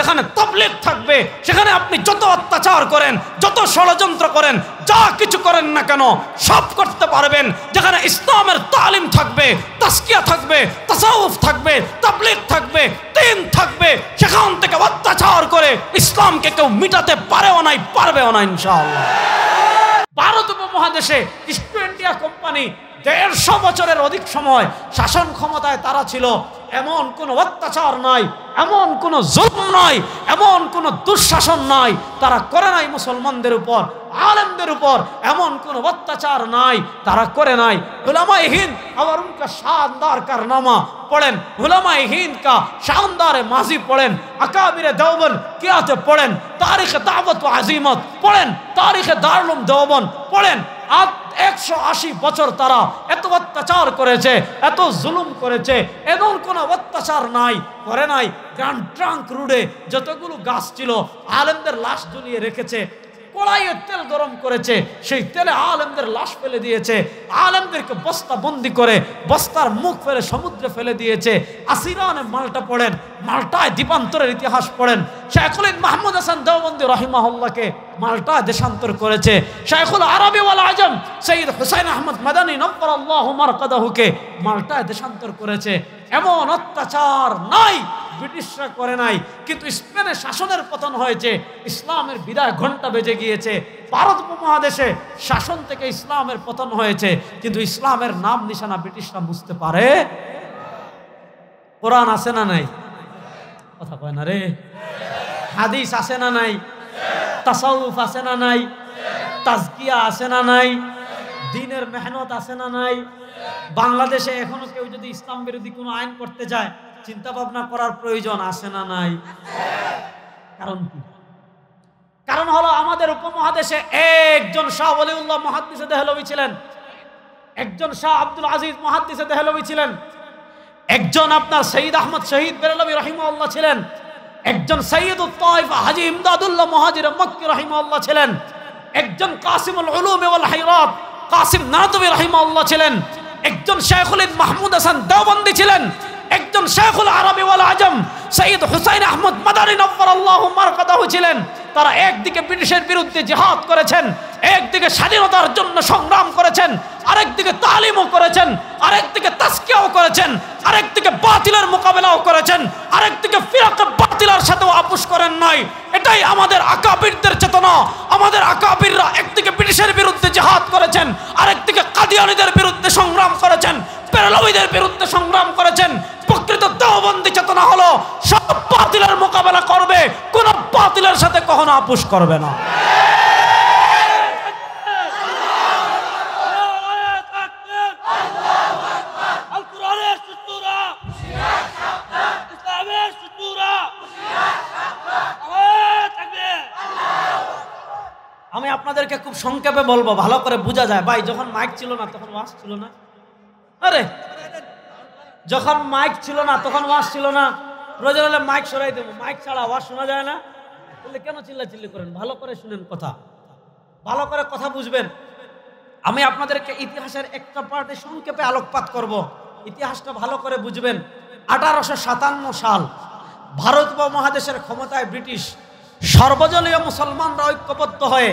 যেখানে তবলিক থাকবে সেখানে আপনি যত অত্যাচার করেন যত ষড়যন্ত্র করেন যা কিছু করেন না কেন সব করতে পারবেন যেখানে ইসলামের তালিম থাকবে তাস্কিয়া থাকবে তাসাউফ থাকবে তবলিক থাকবে তিন থাকবে সেখান থেকে অত্যাচার করে ইসলামকে কেউ মিটাতে পারেও নাই পারবেও না ইনশাআল্লাহ ভারত উপমহাদেশে ইস্ট ইন্ডিয়া কোম্পানি দেড়শো বছরের অধিক সময় শাসন ক্ষমতায় তারা ছিল এমন কোনো অত্যাচার নাই এমন কোনো জুলুম নয় এমন কোনো দুঃশাসন নাই তারা করে নাই মুসলমানদের উপর আলেমদের উপর এমন কোনো অত্যাচার নাই তারা করে নাই হুলামাই হিন্দ আবার উনকা শানদার কারনামা পড়েন হুলামাই হিন্দ কা শানদার মাজি পড়েন আকাবিরে দেওবন কেয়াতে পড়েন তারিখে দাওয়াত আজিমত পড়েন তারিখে দারুম দেওবন পড়েন একশো আশি বছর তারা এত অত্যাচার করেছে এত জুলুম করেছে এমন কোনো অত্যাচার নাই করে নাই গ্রান্ড ট্রাঙ্ক রুডে যতগুলো গাছ ছিল আলেমদের লাশ ঝুলিয়ে রেখেছে কড়াইয়ের তেল গরম করেছে সেই তেলে আলেমদের লাশ ফেলে দিয়েছে আলেমদেরকে বস্তা বন্দি করে বস্তার মুখ ফেলে সমুদ্রে ফেলে দিয়েছে আসিরানে মালটা পড়েন মালটায় দ্বীপান্তরের ইতিহাস পড়েন এখন মাহমুদ হাসান দেওবন্দি রহিমাহল্লাকে মাল্টা দেশান্তর করেছে শাইখুল আরবি ওয়াল আজম সঈদ হুসাইন আহমদ মাদানী নব্বর আল্লাহ মারকাদাহুকে মালটা দেশান্তর করেছে এমন অত্যাচার নাই ব্রিটিশরা করে নাই কিন্তু স্পেনে শাসনের পতন হয়েছে ইসলামের বিদায় ঘন্টা বেজে গিয়েছে ভারত উপমহাদেশে শাসন থেকে ইসলামের পতন হয়েছে কিন্তু ইসলামের নাম নিশানা ব্রিটিশরা বুঝতে পারে কোরআন আছে না নাই কথা কয় না রে হাদিস আছে না নাই তাসাউফ আছে না নাই তাজকিয়া আছে না নাই দিনের মেহনত আছে না নাই বাংলাদেশে এখনো কেউ যদি ইসলাম বিরোধী কোনো আইন করতে যায় চিন্তা ভাবনা করার প্রয়োজন আছে না নাই কারণ কি কারণ হলো আমাদের উপমহাদেশে একজন শাহ অলিউল্লাহ মহাদ্দিসে দেহলবি ছিলেন একজন শাহ আব্দুল আজিজ মহাদ্দিসে দেহলবি ছিলেন একজন আপনার শহীদ আহমদ শহীদ বেরলবি রহিমউল্লাহ ছিলেন একজন সৈয়দ ইমদাদুল্লাহ ছিলেন একজন কাসিমুল উলুম কাসিম ছিলেন একজন শেখুল মাহমুদ হাসান ছিলেন একজন শেখুল আরবি আজম সৈয়দ হুসাইন আহমদ মাদানী নব্বরাল্লাহ ছিলেন তারা একদিকে ব্রিটিশের বিরুদ্ধে জিহাদ করেছেন একদিকে স্বাধীনতার জন্য সংগ্রাম করেছেন আরেকদিকে তালিমও করেছেন আরেকদিকে তাস্কিয়াও করেছেন আরেকদিকে বাতিলের মোকাবেলাও করেছেন আরেকদিকে ফিরাকে বাতিলার সাথেও আপোষ করেন নাই এটাই আমাদের আকাবিরদের চেতনা আমাদের আকাবিররা একদিকে ব্রিটিশের বিরুদ্ধে জেহাদ করেছেন আরেকদিকে কাদিয়ানিদের বিরুদ্ধে সংগ্রাম করেছেন পেরলবিদের বিরুদ্ধে সংগ্রাম করেছেন প্রকৃত দেহবন্দি চেতনা হলো সব বাতিলের মোকাবেলা করবে কোনো বাতিলের সাথে কখনো আপোষ করবে না সংক্ষেপে বলবো ভালো করে বোঝা যায় ভাই যখন মাইক ছিল না তখন ওয়াশ ছিল না আরে যখন মাইক ছিল না তখন ওয়াশ ছিল না রোজা হলে মাইক সরাই দেবো মাইক ছাড়া ওয়াশ শোনা যায় না তাহলে কেন চিল্লা চিল্লি করেন ভালো করে শুনেন কথা ভালো করে কথা বুঝবেন আমি আপনাদেরকে ইতিহাসের একটা পার্টে সংক্ষেপে আলোকপাত করব। ইতিহাসটা ভালো করে বুঝবেন আঠারোশো সাতান্ন সাল ভারত উপমহাদেশের ক্ষমতায় ব্রিটিশ সর্বজনীয় মুসলমানরা ঐক্যবদ্ধ হয়ে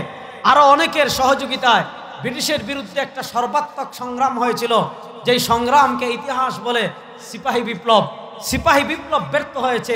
আরও অনেকের সহযোগিতায় ব্রিটিশের বিরুদ্ধে একটা সর্বাত্মক সংগ্রাম হয়েছিল যেই সংগ্রামকে ইতিহাস বলে সিপাহী বিপ্লব সিপাহী বিপ্লব ব্যর্থ হয়েছে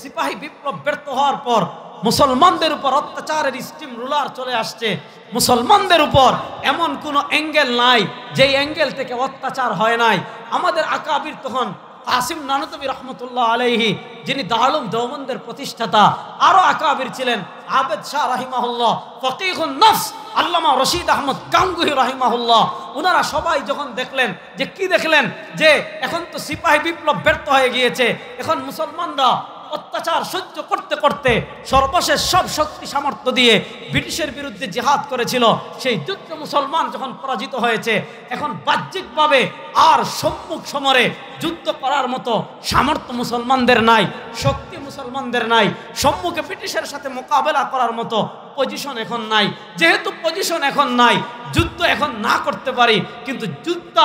সিপাহী বিপ্লব ব্যর্থ হওয়ার পর মুসলমানদের উপর অত্যাচারের স্টিম রুলার চলে আসছে মুসলমানদের উপর এমন কোনো অ্যাঙ্গেল নাই যেই অ্যাঙ্গেল থেকে অত্যাচার হয় নাই আমাদের আকাবির তখন কাসিম নানতবি রহমতুল্লাহ আলহি যিনি দারুম দৌমন্দের প্রতিষ্ঠাতা আরও আকাবির ছিলেন আবেদ শাহ রাহিমাহুল্লাহ ফকিহুল নফস আল্লামা রশিদ আহমদ গাঙ্গুহি রাহিমাহুল্লাহ ওনারা সবাই যখন দেখলেন যে কি দেখলেন যে এখন তো সিপাহী বিপ্লব ব্যর্থ হয়ে গিয়েছে এখন মুসলমানরা অত্যাচার সহ্য করতে করতে সর্বশেষ সব শক্তি সামর্থ্য দিয়ে ব্রিটিশের বিরুদ্ধে জেহাদ করেছিল সেই যুদ্ধ মুসলমান যখন পরাজিত হয়েছে এখন বাহ্যিকভাবে আর সম্মুখ সমরে যুদ্ধ করার মতো সামর্থ্য মুসলমানদের নাই শক্তি মুসলমানদের নাই সম্মুখে ব্রিটিশের সাথে মোকাবেলা করার মতো পজিশন এখন নাই যেহেতু পজিশন এখন নাই যুদ্ধ এখন না করতে পারি কিন্তু যুদ্ধ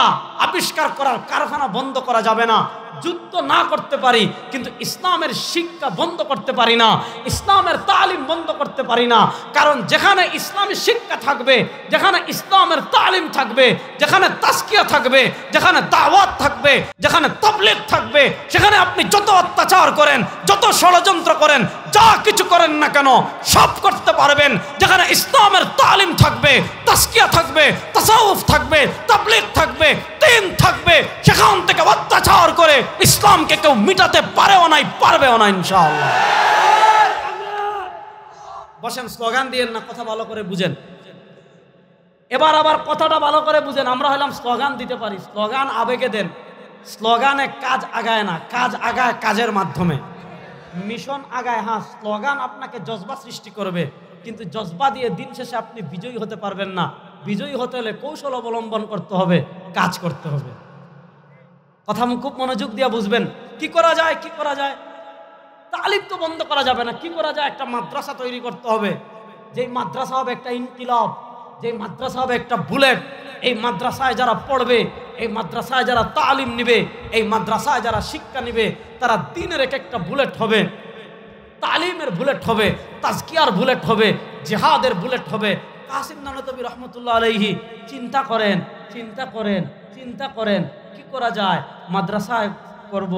আবিষ্কার করার কারখানা বন্ধ করা যাবে না যুদ্ধ না করতে পারি কিন্তু ইসলামের শিক্ষা বন্ধ করতে পারি না ইসলামের তালিম বন্ধ করতে পারি না কারণ যেখানে ইসলামী শিক্ষা থাকবে যেখানে ইসলামের তালিম থাকবে যেখানে তাস্কিয়া থাকবে যেখানে দাওয়াত থাকবে যেখানে তবলিক থাকবে সেখানে আপনি যত অত্যাচার করেন যত ষড়যন্ত্র করেন যা কিছু করেন না কেন সব করতে পারবেন যেখানে ইসলামের তালিম থাকবে তাস্কিয়া থাকবে তাসাউফ থাকবে তাবলিক থাকবে তিন থাকবে সেখান থেকে অত্যাচার করে ইসলামকে কেউ মিটাতে পারেও নাই পারবেও না ইনশাআল্লাহ বসেন স্লোগান দিয়ে না কথা ভালো করে বুঝেন এবার আবার কথাটা ভালো করে বুঝেন আমরা হলাম স্লোগান দিতে পারি স্লোগান আবেগে দেন স্লোগানে কাজ আগায় না কাজ আগায় কাজের মাধ্যমে মিশন আগায় হ্যাঁ স্লোগান আপনাকে জজবা সৃষ্টি করবে কিন্তু জজবা দিয়ে দিন শেষে আপনি বিজয়ী হতে পারবেন না বিজয়ী হতে হলে কৌশল অবলম্বন করতে হবে কাজ করতে হবে কথা খুব মনোযোগ দিয়ে বুঝবেন কি করা যায় কি করা যায় তালিম তো বন্ধ করা যাবে না কি করা যায় একটা মাদ্রাসা তৈরি করতে হবে যেই মাদ্রাসা হবে একটা ইনকিলাব যেই মাদ্রাসা হবে একটা বুলেট এই মাদ্রাসায় যারা পড়বে এই মাদ্রাসায় যারা তালিম নিবে এই মাদ্রাসায় যারা শিক্ষা নিবে তারা দিনের এক একটা বুলেট হবে তালিমের বুলেট হবে তাজকিয়ার বুলেট হবে জেহাদের বুলেট হবে কাসিম নানতবী রহমতুল্লাহ আলহি চিন্তা করেন চিন্তা করেন চিন্তা করেন কি করা যায় মাদ্রাসায় করব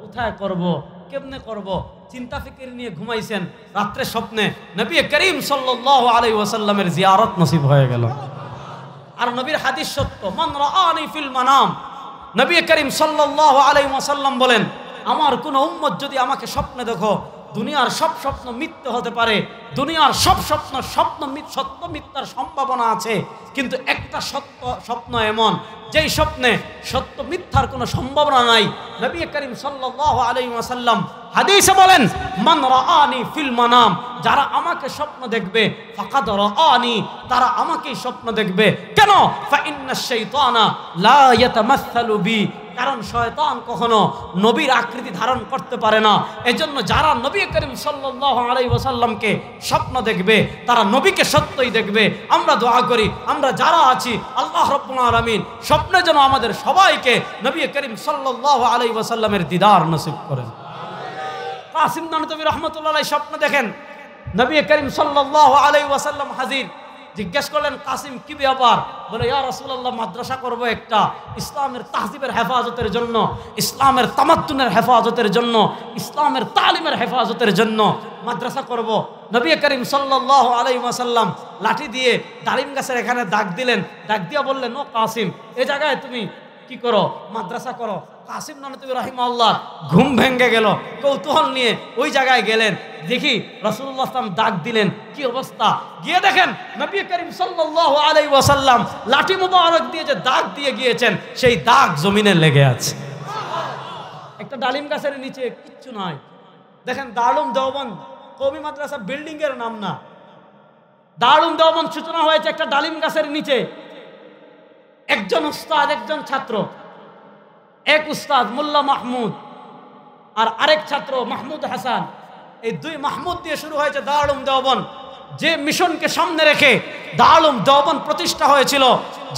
কোথায় করব কেমনে করব চিন্তা ফিকির নিয়ে ঘুমাইছেন রাত্রে স্বপ্নে নবী করিম সাল্লাহ আলাই ওয়াসাল্লামের জিয়ারত নসিব হয়ে গেল আর নবীর হাদিস সত্য মন মানাম নবী করিম সাল্লাহ আলাই সাল্লাম বলেন আমার কোনো উম্মত যদি আমাকে স্বপ্নে দেখো দুনিয়ার সব স্বপ্ন মিথ্যে হতে পারে দুনিয়ার সব স্বপ্ন স্বপ্ন সত্য মিথ্যার সম্ভাবনা আছে কিন্তু একটা সত্য স্বপ্ন এমন যেই স্বপ্নে সত্য মিথ্যার কোনো সম্ভাবনা নাই নবী করিম সাল্লাহ আলী ওয়াসাল্লাম হাদিসে বলেন মান রি ফিল মানাম যারা আমাকে স্বপ্ন দেখবে দর আনি তারা আমাকেই স্বপ্ন দেখবে কেন ফা ইন্না আনা লা ইয়াতামাসসালু কারণ শয়তান কখনো নবীর আকৃতি ধারণ করতে পারে না এজন্য যারা নবী করিম সাল্লাহ আলাই ওসাল্লামকে স্বপ্ন দেখবে তারা নবীকে সত্যই দেখবে আমরা দোয়া করি আমরা যারা আছি আল্লাহ রব্বুল আমিন স্বপ্নে যেন আমাদের সবাইকে নবী করিম সাল্লাহ আলাই ওসাল্লামের দিদার নসিব করেন কাসিম নানতবী রহমতুল্লাহ স্বপ্ন দেখেন নবী করিম সাল্লাহ আলাই ওয়াসাল্লাম হাজির জিজ্ঞেস করলেন কাসিম কি ব্যাপার বলে ইয়া রসুল্লাহ মাদ্রাসা করব একটা ইসলামের তাহজিবের হেফাজতের জন্য ইসলামের তামাত্তুনের হেফাজতের জন্য ইসলামের তালিমের হেফাজতের জন্য মাদ্রাসা করব। নবী করিম সাল্লাহ আলাইসাল্লাম লাঠি দিয়ে ডালিম গাছের এখানে ডাক দিলেন ডাক দিয়ে বললেন ও কাসিম এ জায়গায় তুমি কি করো মাদ্রাসা করো কাসিম রাহিম রাহিমাল্লাহ ঘুম ভেঙে গেল কৌতূহল নিয়ে ওই জায়গায় গেলেন দেখি রসুল্লাহ ইসলাম ডাক দিলেন কি অবস্থা গিয়ে দেখেন নবী করিম সাল্লাহ আলাই ওয়াসাল্লাম লাঠি মুবারক দিয়ে যে দাগ দিয়ে গিয়েছেন সেই দাগ জমিনে লেগে আছে একটা ডালিম গাছের নিচে কিচ্ছু নয় দেখেন দারুম দেওবন কবি মাদ্রাসা বিল্ডিং এর নাম না দারুম দেওবন সূচনা হয়েছে একটা ডালিম গাছের নিচে একজন উস্তাদ একজন ছাত্র এক উস্তাদ মোল্লা মাহমুদ আর আরেক ছাত্র মাহমুদ হাসান এই দুই মাহমুদ দিয়ে শুরু হয়েছে দারুম দেওবন যে মিশনকে সামনে রেখে দারুম দেওবন প্রতিষ্ঠা হয়েছিল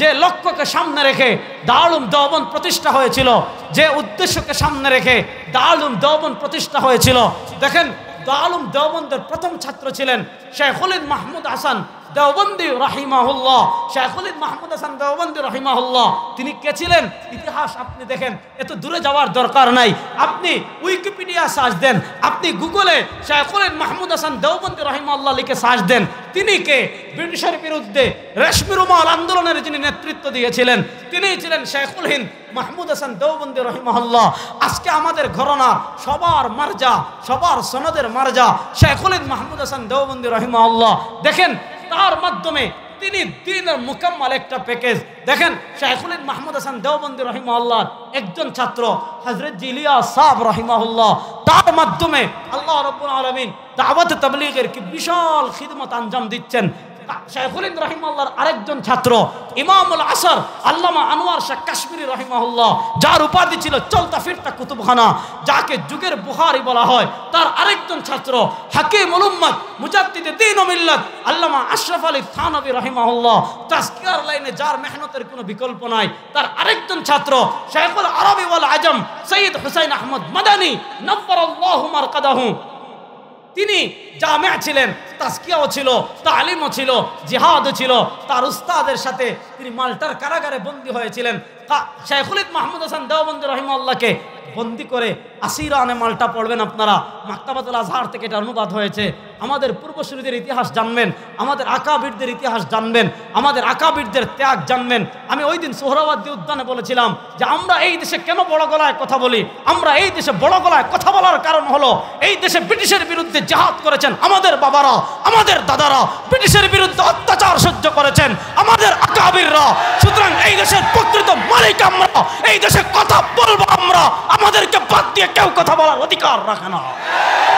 যে লক্ষ্যকে সামনে রেখে দারুম দেওবন প্রতিষ্ঠা হয়েছিল যে উদ্দেশ্যকে সামনে রেখে দারুম দেওবন প্রতিষ্ঠা হয়েছিল দেখেন দারুম দেওবন্দের প্রথম ছাত্র ছিলেন শেখুলিদ মাহমুদ হাসান দেওবন্দি রাহিমাহুল্লাহ শেখুলিন মাহমুদ হাসান দেওবন্দি রাহিমাহুল্লাহ তিনি কে ছিলেন ইতিহাস আপনি দেখেন এত দূরে যাওয়ার দরকার নাই আপনি উইকিপিডিয়া সার্চ দেন আপনি গুগলে শেখুলিন মাহমুদ হাসান দেওবন্দি রাহিমাল্লাহ লিখে সার্চ দেন তিনি কে ব্রিটিশের বিরুদ্ধে রেশমি রুমাল আন্দোলনের যিনি নেতৃত্ব দিয়েছিলেন তিনি ছিলেন শেখুল হিন্দ মাহমুদ হাসান দেওবন্দি রহিমহল্লা আজকে আমাদের ঘরনা সবার মার্জা সবার সনদের মার্জা শেখুল হিন্দ মাহমুদ হাসান দেওবন্দি রহিমহল্লা দেখেন তার মাধ্যমে তিনি দিনের মোকাম্মাল একটা প্যাকেজ দেখেন শাহুলিন মাহমুদ হাসান দেওবন্দি রহিমাল্লাহ একজন ছাত্র হজরত জিলিয়া সাহ রহিমাহুল্লাহ তার মাধ্যমে আল্লাহ রব্বুল আলমিন দাওয়াত তবলিগের কি বিশাল খিদমত আঞ্জাম দিচ্ছেন শাইখুল রহিমাল্লাহর আরেকজন ছাত্র ইমামুল আসর আল্লামা আনোয়ার শাহ কাশ্মীরি রহিমাহুল্লাহ যার উপাধি ছিল চলতা ফিরতা কুতুবখানা যাকে যুগের বুহারি বলা হয় তার আরেকজন ছাত্র হাকিম উলুম্মদ মুজাদ্দিদে দিন মিল্লাত আল্লামা আশরাফ আলী থানবী রহিমাহুল্লাহ তাস্কিয়ার লাইনে যার মেহনতের কোনো বিকল্প নাই তার আরেকজন ছাত্র শাইখুল আরবি ওয়াল আজম সৈয়দ হুসাইন আহমদ মাদানী নব্বর আল্লাহ মার কাদাহু তিনি জামে ছিলেন তাস্কিয়াও ছিল তালিমও ছিল জিহাদও ছিল তার উস্তাদের সাথে তিনি মাল্টার কারাগারে বন্দী হয়েছিলেন শেখুলিদ মাহমুদ হাসান দেওবন্দ রহিমাল্লাহকে বন্দি করে আসিরানে মাল্টা পড়বেন আপনারা মাক্তাবাতুল আজহার থেকে এটা অনুবাদ হয়েছে আমাদের পূর্বসূরীদের ইতিহাস জানবেন আমাদের আকাবীরদের ইতিহাস জানবেন আমাদের আকাবীরদের ত্যাগ জানবেন আমি ওই দিন সোহরাবাদী উদ্যানে বলেছিলাম যে আমরা এই দেশে কেন বড় গলায় কথা বলি আমরা এই দেশে বড় গলায় কথা বলার কারণ হলো এই দেশে ব্রিটিশের বিরুদ্ধে জাহাদ করেছেন আমাদের বাবারা আমাদের দাদারা ব্রিটিশের বিরুদ্ধে অত্যাচার সহ্য করেছেন আমাদের আকাবিররা সুতরাং এই দেশের প্রকৃত মালিক আমরা এই দেশে কথা বলবো আমরা আমাদেরকে বাদ দিয়ে কেউ কথা বলার অধিকার রাখে না